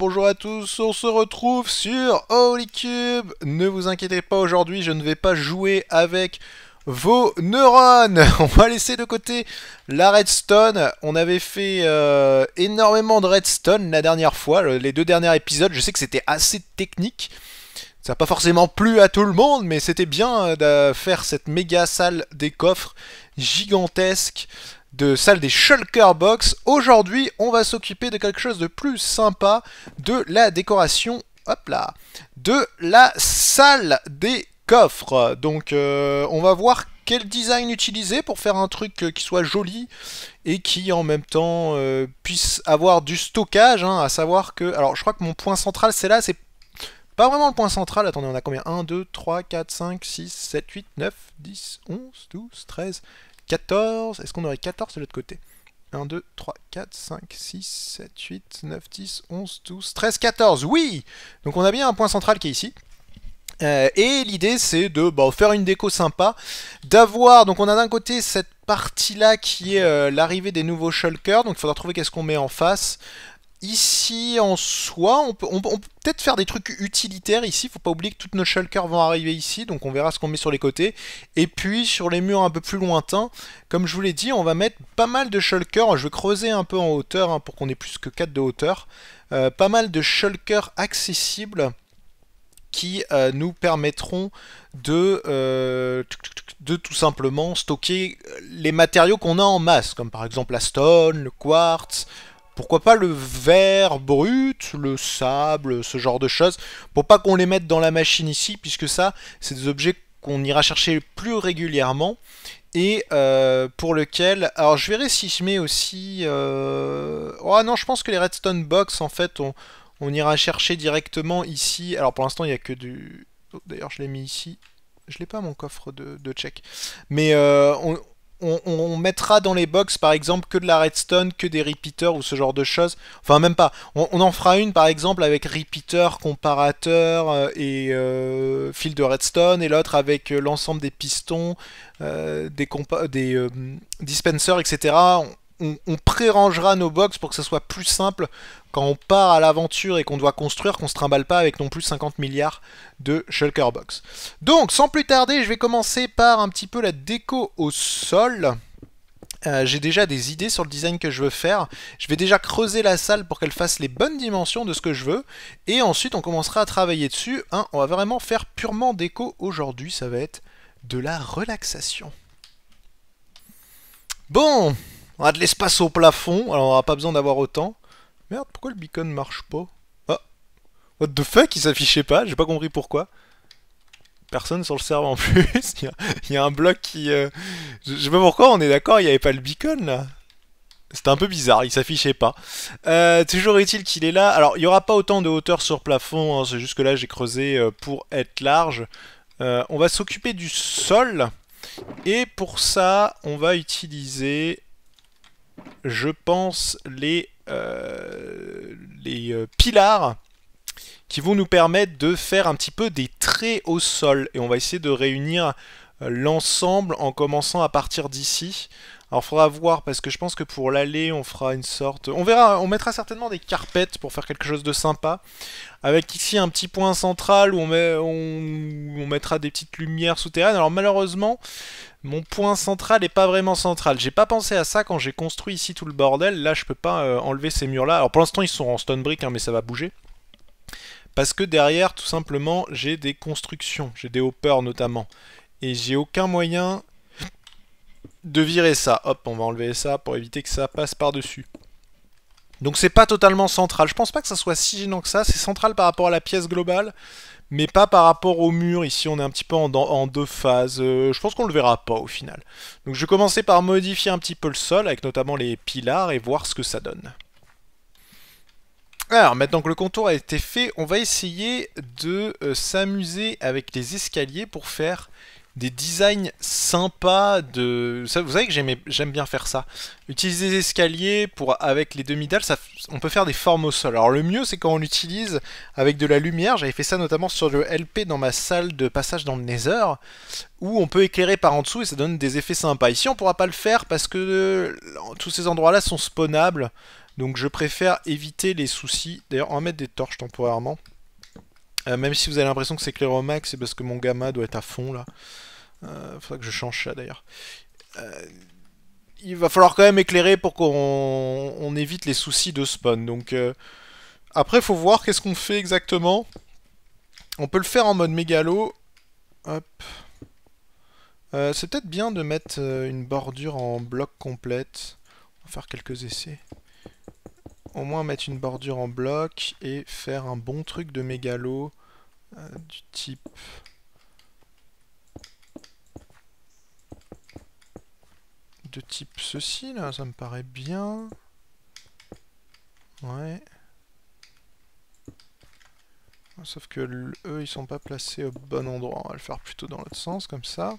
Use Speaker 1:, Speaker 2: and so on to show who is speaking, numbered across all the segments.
Speaker 1: bonjour à tous, on se retrouve sur Holy Cube. Ne vous inquiétez pas, aujourd'hui je ne vais pas jouer avec vos neurones. On va laisser de côté la redstone. On avait fait euh, énormément de redstone la dernière fois, les deux derniers épisodes. Je sais que c'était assez technique. Ça n'a pas forcément plu à tout le monde, mais c'était bien euh, de faire cette méga salle des coffres gigantesque de salle des Shulker Box. Aujourd'hui, on va s'occuper de quelque chose de plus sympa, de la décoration, hop là, de la salle des coffres. Donc, euh, on va voir quel design utiliser pour faire un truc euh, qui soit joli et qui en même temps euh, puisse avoir du stockage, hein, à savoir que... Alors, je crois que mon point central, c'est là, c'est pas vraiment le point central. Attendez, on a combien 1, 2, 3, 4, 5, 6, 7, 8, 9, 10, 11, 12, 13, 14. Est-ce qu'on aurait 14 de l'autre côté 1, 2, 3, 4, 5, 6, 7, 8, 9, 10, 11, 12, 13, 14. Oui Donc on a bien un point central qui est ici. Euh, et l'idée c'est de bah, faire une déco sympa, d'avoir, donc on a d'un côté cette partie là qui est euh, l'arrivée des nouveaux shulkers, donc il faudra trouver qu'est-ce qu'on met en face, ici en soi, on peut, peut être faire des trucs utilitaires ici. Faut pas oublier que toutes nos shulkers vont arriver ici, donc on verra ce qu'on met sur les côtés. Et puis sur les murs un peu plus lointains, comme je vous l'ai dit, on va mettre pas mal de shulkers. Je vais creuser un peu en hauteur hein, pour qu'on ait plus que 4 de hauteur. Euh, pas mal de shulkers accessibles qui euh, nous permettront de, euh, de tout simplement stocker les matériaux qu'on a en masse, comme par exemple la stone, le quartz, pourquoi pas le verre brut, le sable, ce genre de choses, pour pas qu'on les mette dans la machine ici, puisque ça, c'est des objets qu'on ira chercher plus régulièrement, et euh, pour lequel... Alors je verrai si je mets aussi... Euh, oh ah non, je pense que les redstone box, en fait, on, on ira chercher directement ici. Alors pour l'instant, il n'y a que du... Oh, d'ailleurs, je l'ai mis ici. Je l'ai pas mon coffre de, de check. Mais euh, on, on, mettra dans les box par exemple que de la redstone, que des repeaters ou ce genre de choses. Enfin même pas. On, en fera une par exemple avec repeater, comparateur euh, et euh, fil de redstone et l'autre avec euh, l'ensemble des pistons, des, dispensers, etc on, pré-rangera nos box pour que ce soit plus simple quand on part à l'aventure et qu'on doit construire, qu'on se trimballe pas avec non plus 50 milliards de shulker box. Donc, sans plus tarder, je vais commencer par un petit peu la déco au sol. Euh, j'ai déjà des idées sur le design que je veux faire. Je vais déjà creuser la salle pour qu'elle fasse les bonnes dimensions de ce que je veux. Et ensuite, on commencera à travailler dessus. Hein. on va vraiment faire purement déco aujourd'hui. Ça va être de la relaxation. Bon, on a de l'espace au plafond, alors on n'aura pas besoin d'avoir autant. Merde, pourquoi le beacon marche pas Oh What the fuck, il s'affichait pas, j'ai pas compris pourquoi. Personne sur le serveur en plus, il, y a, un bloc qui... Euh, je, ne sais pas pourquoi, on est d'accord, il n'y avait pas le beacon là. C'était un peu bizarre, il s'affichait pas. Euh, toujours est-il qu'il est là. Alors, il n'y aura pas autant de hauteur sur plafond, hein, c'est juste que là j'ai creusé euh, pour être large. on va s'occuper du sol. Et pour ça, on va utiliser je pense, les, euh, euh, pilars qui vont nous permettre de faire un petit peu des traits au sol. Et on va essayer de réunir euh, l'ensemble en commençant à partir d'ici. Alors faudra voir parce que je pense que pour l'aller on fera une sorte... On verra, on mettra certainement des carpettes pour faire quelque chose de sympa. Avec ici un petit point central où on, met, on, mettra des petites lumières souterraines. Alors malheureusement, mon point central n'est pas vraiment central. J'ai pas pensé à ça quand j'ai construit ici tout le bordel. Là je peux pas euh, enlever ces murs là. Alors pour l'instant ils sont en stone brick hein, mais ça va bouger. Parce que derrière, tout simplement, j'ai des constructions, j'ai des hoppers notamment. Et j'ai aucun moyen de virer ça. Hop, on va enlever ça pour éviter que ça passe par-dessus. Donc c'est pas totalement central. Je pense pas que ça soit si gênant que ça. C'est central par rapport à la pièce globale, mais pas par rapport au mur. Ici, on est un petit peu en, deux phases. Euh, je pense qu'on le verra pas au final. Donc je vais commencer par modifier un petit peu le sol, avec notamment les pilars, et voir ce que ça donne. Alors, maintenant que le contour a été fait, on va essayer de euh, s'amuser avec les escaliers pour faire des designs sympas de. Vous savez que j'aime bien faire ça. Utiliser des escaliers pour avec les demi-dalles, on peut faire des formes au sol. Alors le mieux c'est quand on l'utilise avec de la lumière. J'avais fait ça notamment sur le LP dans ma salle de passage dans le Nether, où on peut éclairer par en dessous et ça donne des effets sympas. Ici on pourra pas le faire parce que euh, tous ces endroits-là sont spawnables. Donc je préfère éviter les soucis. D'ailleurs on va mettre des torches temporairement. Euh, même si vous avez l'impression que c'est clair au max, c'est parce que mon gamma doit être à fond là. Euh, faudra que je change ça d'ailleurs. Euh, il va falloir quand même éclairer pour qu'on évite les soucis de spawn. Donc euh, après, faut voir qu'est-ce qu'on fait exactement. On peut le faire en mode mégalo. Hop. c'est peut-être bien de mettre une bordure en bloc complète. On va faire quelques essais au moins mettre une bordure en bloc et faire un bon truc de mégalo euh, du type de type ceci là, ça me paraît bien. Ouais. Sauf que eux ils sont pas placés au bon endroit, on va le faire plutôt dans l'autre sens comme ça.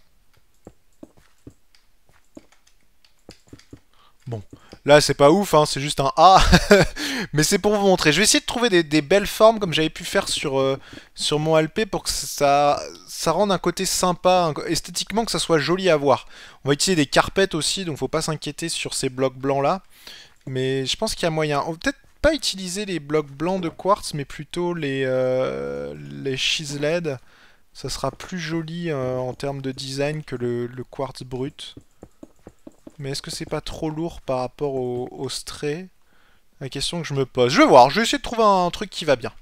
Speaker 1: Bon, là c'est pas ouf, hein, c'est juste un A, mais c'est pour vous montrer. Je vais essayer de trouver des, belles formes comme j'avais pu faire sur, euh, sur mon LP pour que ça, ça rende un côté sympa, esthétiquement que ça soit joli à voir. On va utiliser des carpettes aussi, donc faut pas s'inquiéter sur ces blocs blancs là. Mais je pense qu'il y a moyen. On peut-être pas utiliser les blocs blancs de quartz, mais plutôt les, euh, les chiseled. Ça sera plus joli euh, en termes de design que le quartz brut mais est-ce que c'est pas trop lourd par rapport au, au La question que je me pose. Je vais voir, je vais essayer de trouver un truc qui va bien.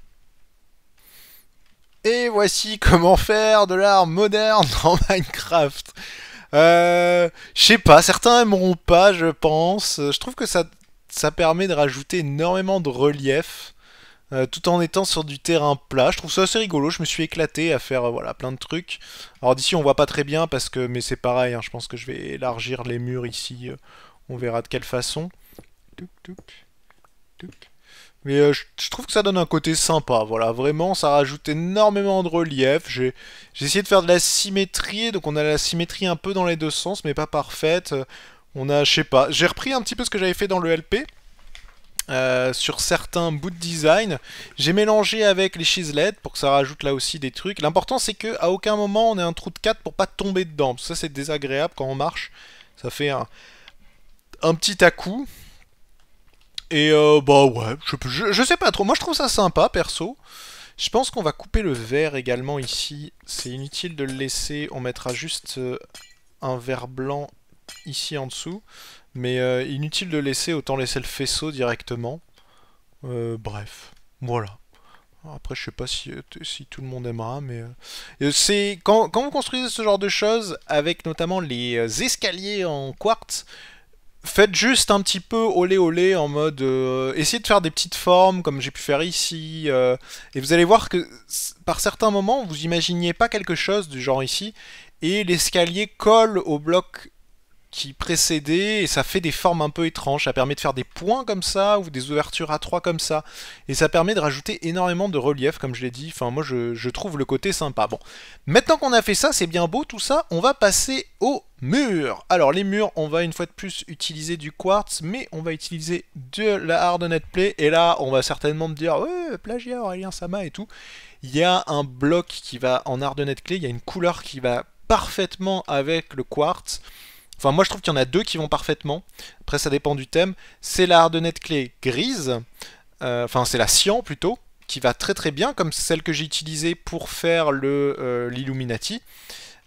Speaker 1: Et voici comment faire de l'art moderne en Minecraft. Euh, je sais pas, certains aimeront pas, je pense. Je trouve que ça, ça permet de rajouter énormément de relief. Euh, tout en étant sur du terrain plat. Je trouve ça assez rigolo, je me suis éclaté à faire euh, voilà, plein de trucs. Alors d'ici on voit pas très bien parce que mais c'est pareil, hein. je pense que je vais élargir les murs ici, euh. on verra de quelle façon. Mais je, trouve que ça donne un côté sympa, voilà, vraiment ça rajoute énormément de relief. J'ai essayé de faire de la symétrie, donc on a la symétrie un peu dans les deux sens, mais pas parfaite. On a, je sais pas, j'ai repris un petit peu ce que j'avais fait dans le LP, euh, sur certains bouts de design. J'ai mélangé avec les chiselettes pour que ça rajoute là aussi des trucs. L'important c'est que à aucun moment on ait un trou de 4 pour pas tomber dedans. ça c'est désagréable quand on marche. Ça fait un, petit à coup. Et euh, bah ouais, je, je, sais pas trop. Moi je trouve ça sympa perso. Je pense qu'on va couper le verre également ici. C'est inutile de le laisser. On mettra juste euh, un verre blanc ici en dessous. Mais euh, inutile de laisser, autant laisser le faisceau directement. Euh, bref, voilà. Après, je sais pas si, euh, si tout le monde aimera, mais c'est quand, vous construisez ce genre de choses, avec notamment les escaliers en quartz, faites juste un petit peu olé olé en mode essayer essayez de faire des petites formes comme j'ai pu faire ici et vous allez voir que par certains moments vous imaginiez pas quelque chose du genre ici et l'escalier colle au bloc qui précédait, et ça fait des formes un peu étranges. Ça permet de faire des points comme ça, ou des ouvertures à trois comme ça. Et ça permet de rajouter énormément de relief, comme je l'ai dit. Enfin, moi, je, trouve le côté sympa. Bon, maintenant qu'on a fait ça, c'est bien beau tout ça, on va passer aux murs. Alors, les murs, on va une fois de plus utiliser du quartz, mais on va utiliser de la hardnet play. Et là, on va certainement me dire, ouais, plagiat, Aurélien Sama et tout. Il y a un bloc qui va en hardnet clé, il y a une couleur qui va parfaitement avec le quartz. Enfin, moi je trouve qu'il y en a deux qui vont parfaitement. Après, ça dépend du thème. C'est la clé grise, euh, enfin, c'est la cyan plutôt, qui va très très bien, comme celle que j'ai utilisée pour faire euh, l'Illuminati.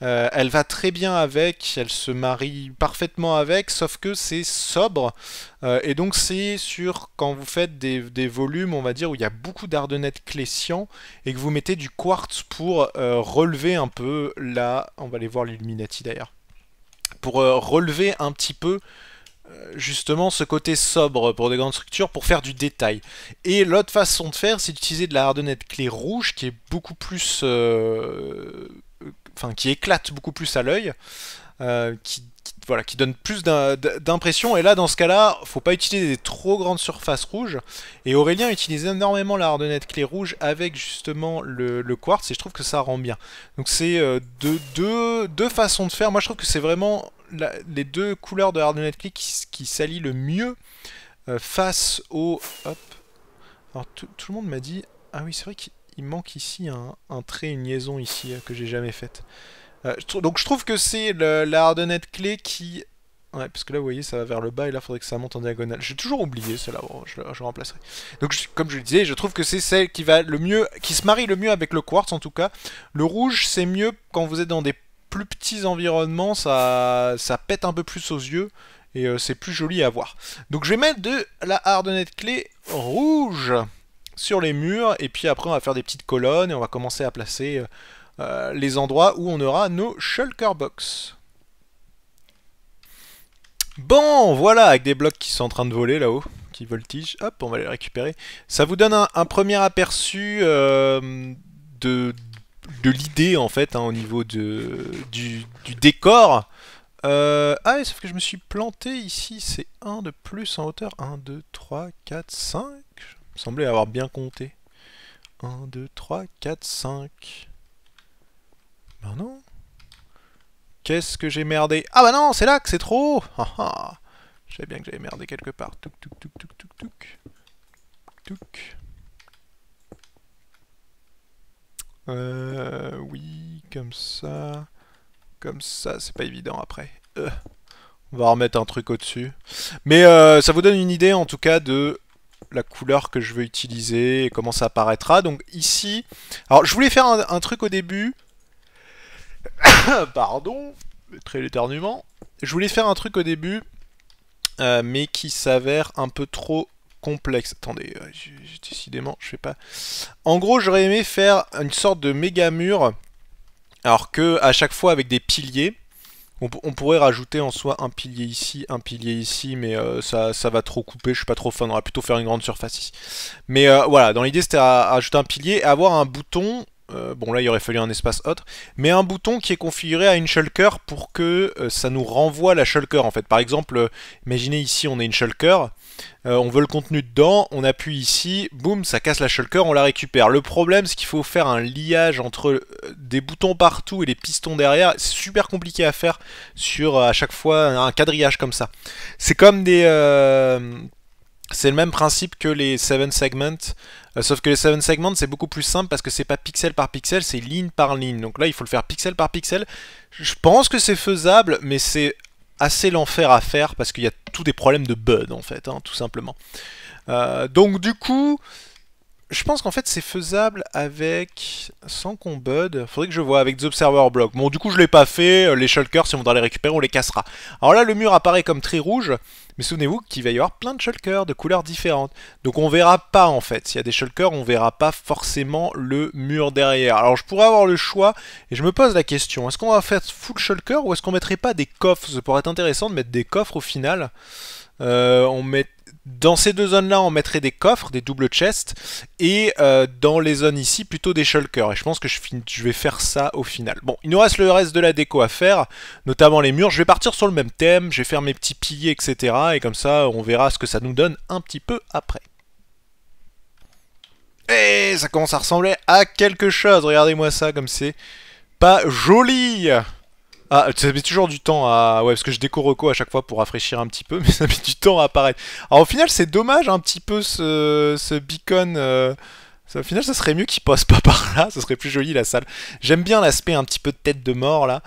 Speaker 1: Euh, elle va très bien avec, elle se marie parfaitement avec, sauf que c'est sobre. et donc c'est sur quand vous faites des, volumes, on va dire, où il y a beaucoup clé clécian, et que vous mettez du quartz pour relever un peu la... On va aller voir l'Illuminati d'ailleurs pour euh, relever un petit peu euh, justement ce côté sobre pour des grandes structures pour faire du détail. Et l'autre façon de faire, c'est d'utiliser de la hardenette clé rouge qui est beaucoup plus... Euh, enfin, qui éclate beaucoup plus à l'œil, voilà, qui donne plus d'impression. Et là, dans ce cas-là, faut pas utiliser des trop grandes surfaces rouges. Et Aurélien utilise énormément la hardenette clé rouge avec justement le, quartz, et je trouve que ça rend bien. Donc c'est euh, deux, façons de faire. Moi, je trouve que c'est vraiment les deux couleurs de hardenette clé qui, s'allient le mieux euh, face au... Hop. Alors tout, le monde m'a dit... Ah oui, c'est vrai qu'il manque ici un, un trait, une liaison ici, euh, que j'ai jamais faite. Euh, donc je trouve que c'est la hardonnette clé qui... Ouais, parce que là, vous voyez, ça va vers le bas, et là, faudrait que ça monte en diagonale. J'ai toujours oublié cela, là, je, remplacerai. Donc, comme je le disais, je trouve que c'est celle qui va le mieux, qui se marie le mieux avec le quartz, en tout cas. Le rouge, c'est mieux quand vous êtes dans des plus petits environnements, ça, ça pète un peu plus aux yeux, et euh, c'est plus joli à voir. Donc, je vais mettre de la hardonnette clé rouge sur les murs, et puis après, on va faire des petites colonnes, et on va commencer à placer... Euh, euh, les endroits où on aura nos shulker box. Bon, voilà, avec des blocs qui sont en train de voler là-haut, qui voltigent. Hop, on va les récupérer. Ça vous donne un, premier aperçu euh, de, de l'idée, en fait, hein, au niveau de, du, décor. Euh, ah, sauf que je me suis planté ici. C'est 1 de plus en hauteur. 1, 2, 3, 4, 5. semblait me avoir bien compté. 1, 2, 3, 4, 5. Ben non. Qu'est-ce que j'ai merdé Ah bah non, c'est là que c'est trop ah, Je savais bien que j'avais merdé quelque part. Touc, touc, Euh, oui, comme ça. Comme ça, c'est pas évident après. Euh. On va remettre un truc au-dessus. Mais euh, ça vous donne une idée en tout cas de la couleur que je veux utiliser et comment ça apparaîtra. Donc ici, alors je voulais faire un truc au début Pardon, très l'éternuement. Je voulais faire un truc au début, euh, mais qui s'avère un peu trop complexe. Attendez, euh, décidément, je sais pas. En gros, j'aurais aimé faire une sorte de méga mur, alors que à chaque fois avec des piliers. On, pourrait rajouter en soi un pilier ici, un pilier ici, mais euh, ça, va trop couper, je suis pas trop fan, on va plutôt faire une grande surface ici. Mais voilà, dans l'idée c'était à, ajouter un pilier, avoir un bouton euh, bon là il aurait fallu un espace autre, mais un bouton qui est configuré à une shulker pour que euh, ça nous renvoie la shulker en fait. Par exemple, euh, imaginez ici on a une shulker, on veut le contenu dedans, on appuie ici, boum, ça casse la shulker, on la récupère. Le problème c'est qu'il faut faire un liage entre des boutons partout et les pistons derrière, c'est super compliqué à faire sur à chaque fois un quadrillage comme ça. C'est comme des c'est le même principe que les 7 segments, euh, sauf que les 7 segments c'est beaucoup plus simple parce que c'est pas pixel par pixel, c'est ligne par ligne. Donc là il faut le faire pixel par pixel. Je pense que c'est faisable, mais c'est assez l'enfer à faire parce qu'il y a tous des problèmes de bug en fait, hein, tout simplement. Euh, donc du coup, je pense qu'en fait c'est faisable avec sans qu'on bud. Faudrait que je vois avec des observer blocks. Bon, du coup je l'ai pas fait. Euh, les shulkers, si on voudra les récupérer, on les cassera. Alors là, le mur apparaît comme très rouge, mais souvenez-vous qu'il va y avoir plein de shulkers de couleurs différentes. Donc on verra pas en fait. S'il y a des shulkers, on verra pas forcément le mur derrière. Alors je pourrais avoir le choix et je me pose la question est-ce qu'on va faire full shulker ou est-ce qu'on mettrait pas des coffres Ça pourrait être intéressant de mettre des coffres au final. Euh, on met dans ces deux zones-là, on mettrait des coffres, des double chests, et euh, dans les zones ici, plutôt des shulkers. Et je pense que je, je, vais faire ça au final. Bon, il nous reste le reste de la déco à faire, notamment les murs. Je vais partir sur le même thème, je vais faire mes petits piliers, etc. Et comme ça, on verra ce que ça nous donne un petit peu après. Et eh, ça commence à ressembler à quelque chose. Regardez-moi ça, comme c'est pas joli ah, ça met toujours du temps à. Ouais, parce que je déco reco à chaque fois pour rafraîchir un petit peu, mais ça met du temps à apparaître. Alors au final, c'est dommage un petit peu ce, beacon. Euh, au final, ça serait mieux qu'il passe pas par là, ce serait plus joli la salle. J'aime bien l'aspect un petit peu de tête de mort là.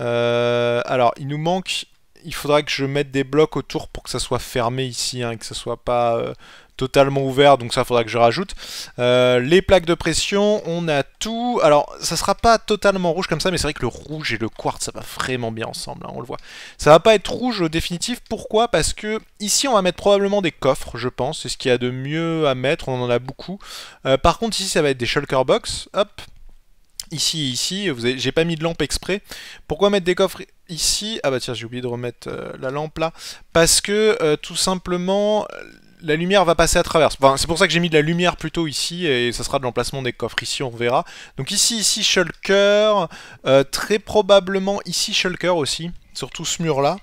Speaker 1: Euh, alors, il nous manque. Il faudra que je mette des blocs autour pour que ça soit fermé ici, et hein, que ça soit pas. Euh, totalement ouvert, donc ça faudra que je rajoute. Euh, les plaques de pression, on a tout. Alors, ça sera pas totalement rouge comme ça, mais c'est vrai que le rouge et le quartz, ça va vraiment bien ensemble, hein, on le voit. Ça va pas être rouge au définitif, pourquoi Parce que ici, on va mettre probablement des coffres, je pense, c'est ce qu'il y a de mieux à mettre, on en a beaucoup. Euh, par contre, ici, ça va être des shulker box, hop, ici et ici. J'ai pas mis de lampe exprès. Pourquoi mettre des coffres ici Ah bah tiens, j'ai oublié de remettre euh, la lampe là. Parce que tout simplement, la lumière va passer à travers. c'est pour ça que j'ai mis de la lumière plutôt ici, et ça sera de l'emplacement des coffres ici, on verra. Donc ici, ici, Shulker, euh, très probablement ici, Shulker aussi, surtout ce mur-là.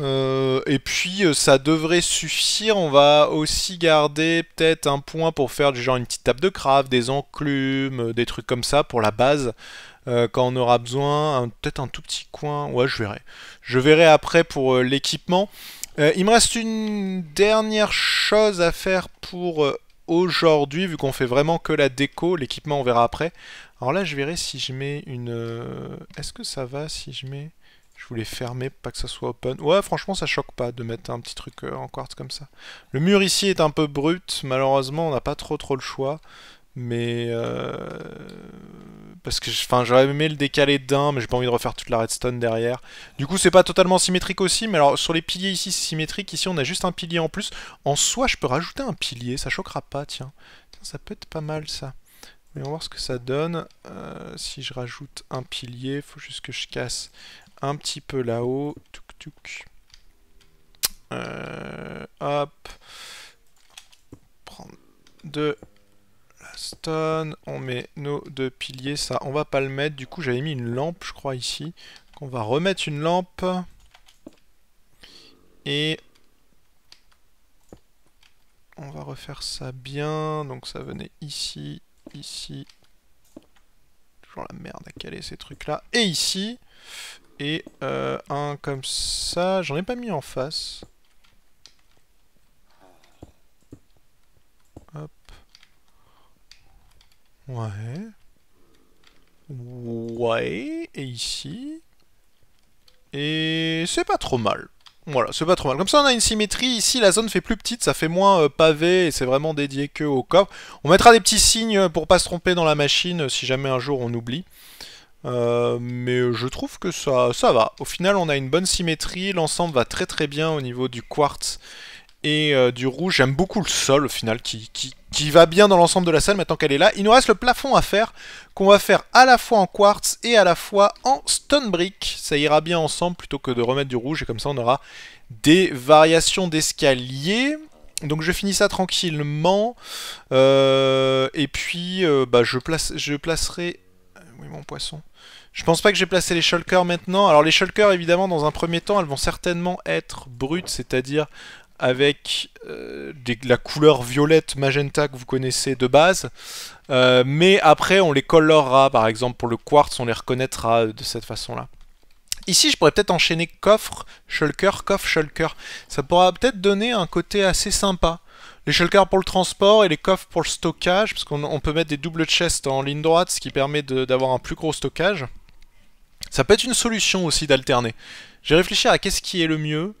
Speaker 1: Euh, et puis euh, ça devrait suffire, on va aussi garder peut-être un point pour faire du genre une petite table de craft, des enclumes, des trucs comme ça pour la base. quand on aura besoin, peut-être un tout petit coin, ouais je verrai. Je verrai après pour l'équipement. Euh, il me reste une dernière chose à faire pour euh, aujourd'hui, vu qu'on fait vraiment que la déco, l'équipement on verra après. Alors là je verrai si je mets une... Euh, est-ce que ça va si je mets... Je voulais fermer, pas que ça soit open. Ouais, franchement, ça choque pas de mettre un petit truc en quartz comme ça. Le mur ici est un peu brut, malheureusement, on n'a pas trop trop le choix. Mais. Euh, parce que j'aurais aimé le décaler d'un, mais j'ai pas envie de refaire toute la redstone derrière. Du coup, c'est pas totalement symétrique aussi, mais alors sur les piliers ici, c'est symétrique. Ici, on a juste un pilier en plus. En soi, je peux rajouter un pilier, ça choquera pas, tiens. Ça peut être pas mal ça. Mais on va voir ce que ça donne. Euh, si je rajoute un pilier, faut juste que je casse un petit peu là-haut. Euh, hop. Prendre deux stone, on met nos deux piliers, ça on va pas le mettre, du coup j'avais mis une lampe je crois ici, on va remettre une lampe, et on va refaire ça bien, donc ça venait ici, ici, toujours la merde à caler ces trucs là, et ici, et euh, un comme ça, j'en ai pas mis en face, Ouais. Ouais, et ici. Et c'est pas trop mal. Voilà, c'est pas trop mal. Comme ça, on a une symétrie. Ici, la zone fait plus petite, ça fait moins euh, pavé, et c'est vraiment dédié que au coffre. On mettra des petits signes pour pas se tromper dans la machine, euh, si jamais un jour on oublie. Euh, mais je trouve que ça, ça va. Au final, on a une bonne symétrie, l'ensemble va très très bien au niveau du quartz et euh, du rouge. J'aime beaucoup le sol au final qui, qui, va bien dans l'ensemble de la salle maintenant qu'elle est là. Il nous reste le plafond à faire qu'on va faire à la fois en quartz et à la fois en stone brick. Ça ira bien ensemble plutôt que de remettre du rouge et comme ça on aura des variations d'escalier. Donc je finis ça tranquillement euh, et puis euh, bah, je, place, je placerai... Oui mon poisson. Je pense pas que j'ai placé les shulkers maintenant. Alors les shulkers évidemment dans un premier temps elles vont certainement être brutes, c'est-à-dire avec euh, la couleur violette magenta que vous connaissez de base, euh, mais après on les colorera, par exemple pour le quartz on les reconnaîtra de cette façon-là. Ici je pourrais peut-être enchaîner coffre, shulker, coffre, shulker, ça pourra peut-être donner un côté assez sympa. Les shulkers pour le transport et les coffres pour le stockage, parce qu'on peut mettre des doubles chests en ligne droite, ce qui permet d'avoir un plus gros stockage. Ça peut être une solution aussi d'alterner. J'ai réfléchi à qu'est-ce qui est le mieux.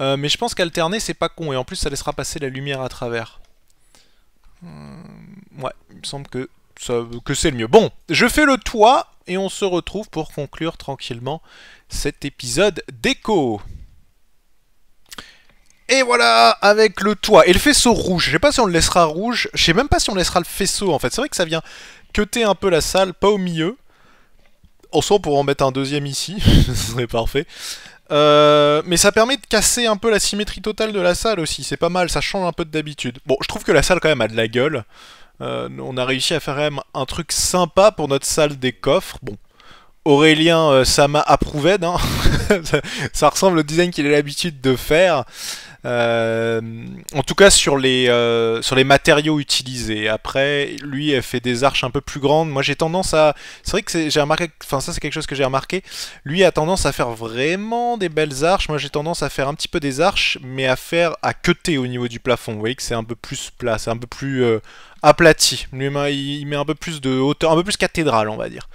Speaker 1: Euh, mais je pense qu'alterner, c'est pas con. Et en plus, ça laissera passer la lumière à travers. Hmm, ouais, il me semble que, que c'est le mieux. Bon, je fais le toit et on se retrouve pour conclure tranquillement cet épisode d'écho. Et voilà, avec le toit et le faisceau rouge. Je sais pas si on le laissera rouge. Je sais même pas si on laissera le faisceau en fait. C'est vrai que ça vient queuter un peu la salle, pas au milieu. En soit on pourrait en mettre un deuxième ici. Ce serait parfait. Euh, mais ça permet de casser un peu la symétrie totale de la salle aussi, c'est pas mal, ça change un peu d'habitude. Bon, je trouve que la salle quand même a de la gueule. Euh, on a réussi à faire même un truc sympa pour notre salle des coffres. Bon, Aurélien euh, ça m'a approuvé, ça ressemble au design qu'il a l'habitude de faire. Euh, en tout cas sur les, euh, sur les matériaux utilisés. Après, lui elle fait des arches un peu plus grandes. Moi j'ai tendance à... C'est vrai que j'ai remarqué... Enfin ça c'est quelque chose que j'ai remarqué. Lui a tendance à faire vraiment des belles arches. Moi j'ai tendance à faire un petit peu des arches, mais à faire à queuter au niveau du plafond. Vous voyez que c'est un peu plus plat, c'est un peu plus euh, aplati. Lui, il met un peu plus de hauteur, un peu plus cathédrale on va dire.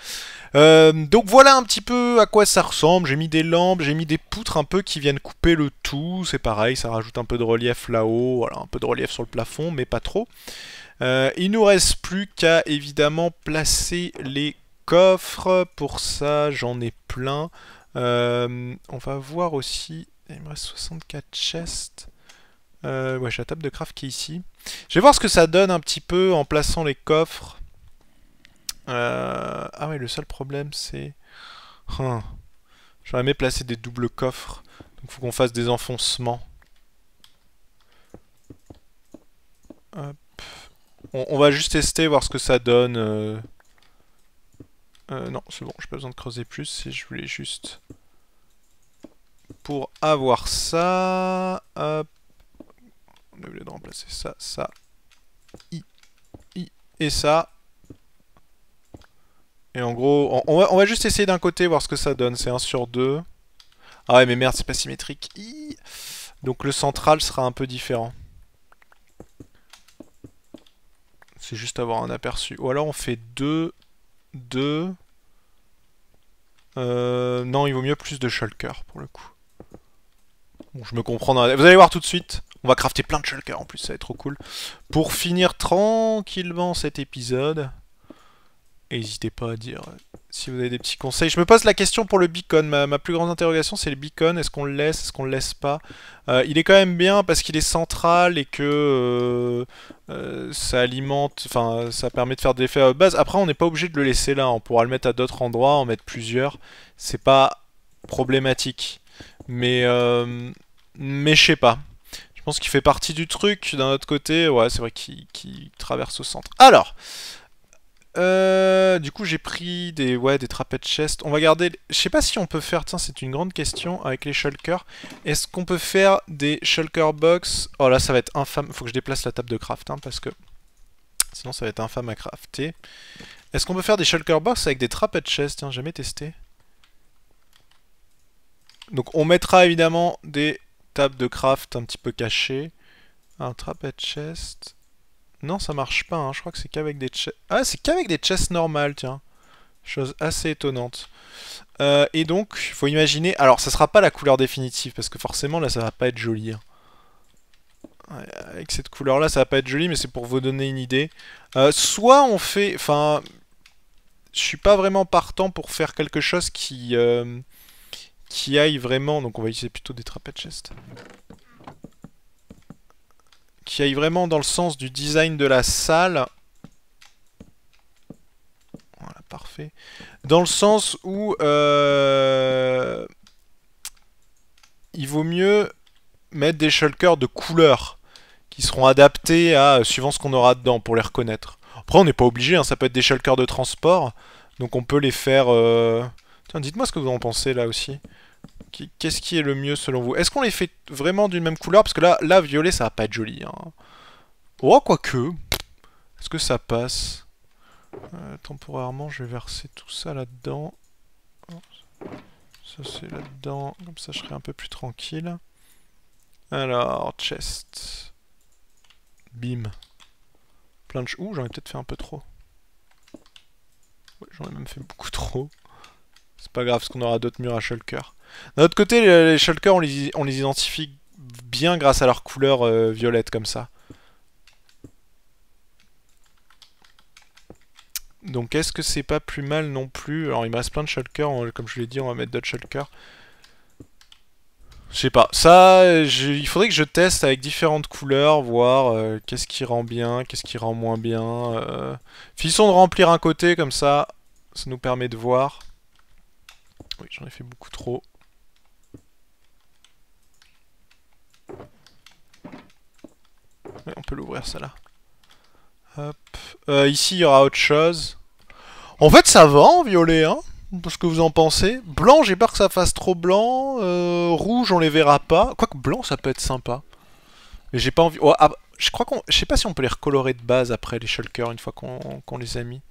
Speaker 1: Euh, donc voilà un petit peu à quoi ça ressemble. J'ai mis des lampes, j'ai mis des poutres un peu qui viennent couper le tout. C'est pareil, ça rajoute un peu de relief là-haut, voilà, un peu de relief sur le plafond, mais pas trop. Euh, il nous reste plus qu'à évidemment placer les coffres. Pour ça, j'en ai plein. Euh, on va voir aussi... Il me reste 64 chests. ouais, j'ai la table de craft qui est ici. Je vais voir ce que ça donne un petit peu en plaçant les coffres. Euh, ah oui, le seul problème, c'est... je hein, J'aurais aimé placer des doubles coffres. Donc faut qu'on fasse des enfoncements. Hop. On, va juste tester, voir ce que ça donne. Euh. Euh, non, c'est bon, j'ai pas besoin de creuser plus si je voulais juste... Pour avoir ça... Hop. On a voulu remplacer ça, ça, i, i et ça. Et en gros, on, va, juste essayer d'un côté, voir ce que ça donne. C'est 1 sur 2. Ah ouais, mais merde, c'est pas symétrique. Donc le central sera un peu différent. C'est juste avoir un aperçu. Ou alors on fait 2, 2... Euh, non, il vaut mieux plus de shulker, pour le coup. Bon, je me comprends. Dans la... Vous allez voir tout de suite. On va crafter plein de shulker en plus, ça va être trop cool. Pour finir tranquillement cet épisode, N'hésitez pas à dire euh, si vous avez des petits conseils. Je me pose la question pour le beacon. Ma, plus grande interrogation, c'est le beacon. Est-ce qu'on le laisse Est-ce qu'on le laisse pas euh, Il est quand même bien parce qu'il est central et que euh, ça alimente, enfin, ça permet de faire des effets à base. Après, on n'est pas obligé de le laisser là. On pourra le mettre à d'autres endroits, en mettre plusieurs. C'est pas problématique. Mais, mais je sais pas. Je pense qu'il fait partie du truc. D'un autre côté, ouais, c'est vrai qu'il traverse au centre. Alors euh, du coup, j'ai pris des, ouais, des de chest. On va garder... Je sais pas si on peut faire... Tiens, c'est une grande question avec les shulkers. Est-ce qu'on peut faire des shulker box Oh là, ça va être infâme. Faut que je déplace la table de craft, hein, parce que... Sinon, ça va être infâme à crafter. Est-ce qu'on peut faire des shulker box avec des de chest Tiens, jamais testé. Donc, on mettra évidemment des tables de craft un petit peu cachées. Un de chest... Non, ça marche pas, hein. je crois que c'est qu'avec des chests... Ah, c'est qu'avec des chess normales, tiens. Chose assez étonnante. Euh, et donc, il faut imaginer... Alors, ça sera pas la couleur définitive, parce que forcément, là, ça va pas être joli. Hein. Avec cette couleur-là, ça va pas être joli, mais c'est pour vous donner une idée. Euh, soit on fait... Enfin, je suis pas vraiment partant pour faire quelque chose qui... Euh, qui aille vraiment... Donc on va utiliser plutôt des trapèzes chest qui aille vraiment dans le sens du design de la salle. Voilà, parfait. Dans le sens où euh, il vaut mieux mettre des shulkers de couleur qui seront adaptés à suivant ce qu'on aura dedans pour les reconnaître. Après, on n'est pas obligé, hein, ça peut être des shulkers de transport, donc on peut les faire. Euh, Tiens, dites-moi ce que vous en pensez là aussi. Qu'est-ce qui est le mieux selon vous Est-ce qu'on les fait vraiment d'une même couleur Parce que là, là, violet, ça va pas être joli. Hein. Oh, quoique. Est-ce que ça passe euh, Temporairement, je vais verser tout ça là-dedans. Ça, c'est là-dedans. Comme ça, je serai un peu plus tranquille. Alors, chest. Bim. Plein de... Ouh, j'en ai peut-être fait un peu trop. j'en ai même fait beaucoup trop. C'est pas grave, parce qu'on aura d'autres murs à shulker. D'un autre côté, les Shulkers, on les, identifie bien grâce à leur couleur euh, violette comme ça. Donc est-ce que c'est pas plus mal non plus Alors il me reste plein de shulkers, comme je l'ai dit on va mettre d'autres shulkers. Je sais pas, ça, il faudrait que je teste avec différentes couleurs, voir euh, qu'est-ce qui rend bien, qu'est-ce qui rend moins bien. Euh. Fissons de remplir un côté comme ça, ça nous permet de voir. Oui j'en ai fait beaucoup trop. on peut l'ouvrir celle-là. Hop. Euh, ici, il y aura autre chose. En fait, ça va en hein, violet, hein ce que vous en pensez. Blanc, j'ai peur que ça fasse trop blanc. Euh, rouge, on les verra pas. Quoique blanc, ça peut être sympa. Mais j'ai pas envie... Oh, ah, je crois qu'on... Je sais pas si on peut les recolorer de base après les shulkers une fois qu'on les a mis.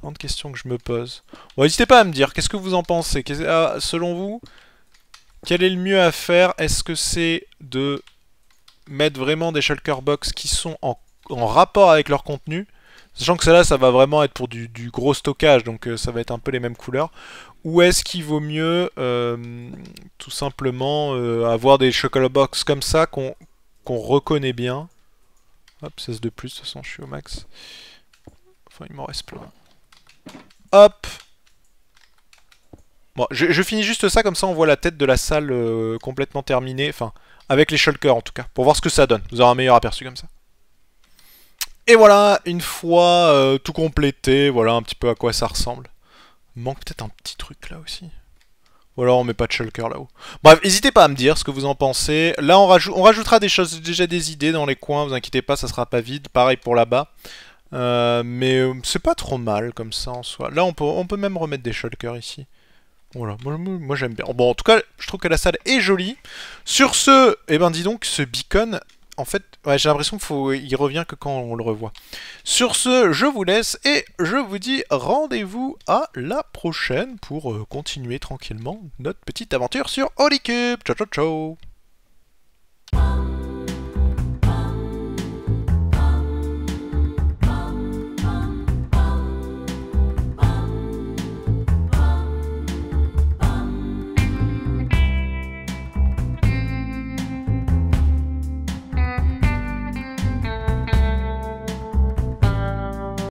Speaker 1: Grande question que je me pose. Bon, n'hésitez pas à me dire, qu'est-ce que vous en pensez ah, Selon vous, quel est le mieux à faire Est-ce que c'est de mettre vraiment des shulker box qui sont en, rapport avec leur contenu, sachant que celle-là, ça va vraiment être pour du, gros stockage, donc euh, ça va être un peu les mêmes couleurs, ou est-ce qu'il vaut mieux euh, tout simplement euh, avoir des shulker box comme ça qu'on reconnaît bien Hop, 16 de plus, de toute façon, je suis au max. Enfin, il m'en reste plein. Hop Bon, je, finis juste ça, comme ça on voit la tête de la salle complètement terminée. Enfin, avec les shulkers en tout cas, pour voir ce que ça donne. Vous aurez un meilleur aperçu comme ça. Et voilà, une fois euh, tout complété, voilà un petit peu à quoi ça ressemble. manque peut-être un petit truc là aussi. Ou alors on met pas de shulker là-haut. Bref, n'hésitez pas à me dire ce que vous en pensez. Là, on, on rajoutera des choses, déjà des idées dans les coins, vous inquiétez pas, ça sera pas vide. Pareil pour là-bas. Euh, mais euh, c'est pas trop mal comme ça en soi. Là, on peut, on peut même remettre des shulkers ici. Voilà, moi, j'aime bien. Bon, en tout cas, je trouve que la salle est jolie. Sur ce, eh ben dis donc, ce beacon, en fait, j'ai l'impression qu'il revient que quand on le revoit. Sur ce, je vous laisse et je vous dis rendez-vous à la prochaine pour euh, continuer tranquillement notre petite aventure sur Holy Cube. Ciao, ciao, ciao